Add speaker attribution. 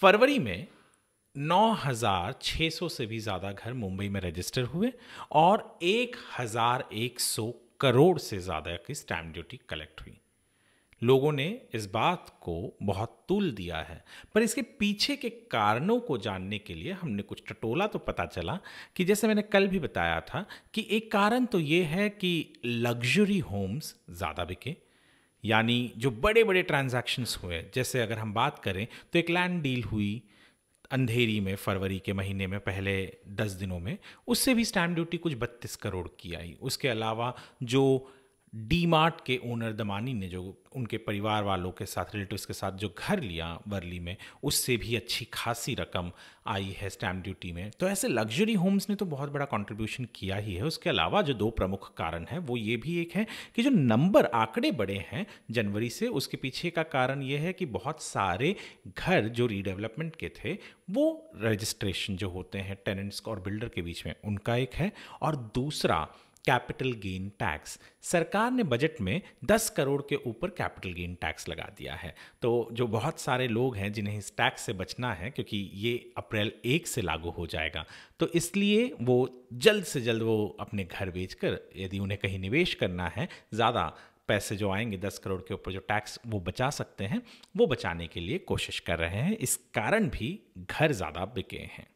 Speaker 1: फरवरी में 9,600 से भी ज़्यादा घर मुंबई में रजिस्टर हुए और 1,100 करोड़ से ज़्यादा की स्टैम्प ड्यूटी कलेक्ट हुई लोगों ने इस बात को बहुत तुल दिया है पर इसके पीछे के कारणों को जानने के लिए हमने कुछ टटोला तो पता चला कि जैसे मैंने कल भी बताया था कि एक कारण तो ये है कि लग्जरी होम्स ज़्यादा बिके यानी जो बड़े बड़े ट्रांजैक्शंस हुए जैसे अगर हम बात करें तो एक लैंड डील हुई अंधेरी में फरवरी के महीने में पहले दस दिनों में उससे भी स्टैम्प ड्यूटी कुछ बत्तीस करोड़ की आई उसके अलावा जो डी मार्ट के ओनर दमानी ने जो उनके परिवार वालों के साथ रिलेटिव्स के साथ जो घर लिया वर्ली में उससे भी अच्छी खासी रकम आई है स्टैम्प ड्यूटी में तो ऐसे लग्जरी होम्स ने तो बहुत बड़ा कंट्रीब्यूशन किया ही है उसके अलावा जो दो प्रमुख कारण है वो ये भी एक है कि जो नंबर आंकड़े बड़े हैं जनवरी से उसके पीछे का कारण ये है कि बहुत सारे घर जो रीडेवलपमेंट के थे वो रजिस्ट्रेशन जो होते हैं टेनेंट्स और बिल्डर के बीच में उनका एक है और दूसरा कैपिटल गेन टैक्स सरकार ने बजट में 10 करोड़ के ऊपर कैपिटल गेन टैक्स लगा दिया है तो जो बहुत सारे लोग हैं जिन्हें इस टैक्स से बचना है क्योंकि ये अप्रैल एक से लागू हो जाएगा तो इसलिए वो जल्द से जल्द वो अपने घर बेचकर यदि उन्हें कहीं निवेश करना है ज़्यादा पैसे जो आएंगे दस करोड़ के ऊपर जो टैक्स वो बचा सकते हैं वो बचाने के लिए कोशिश कर रहे हैं इस कारण भी घर ज़्यादा बिके हैं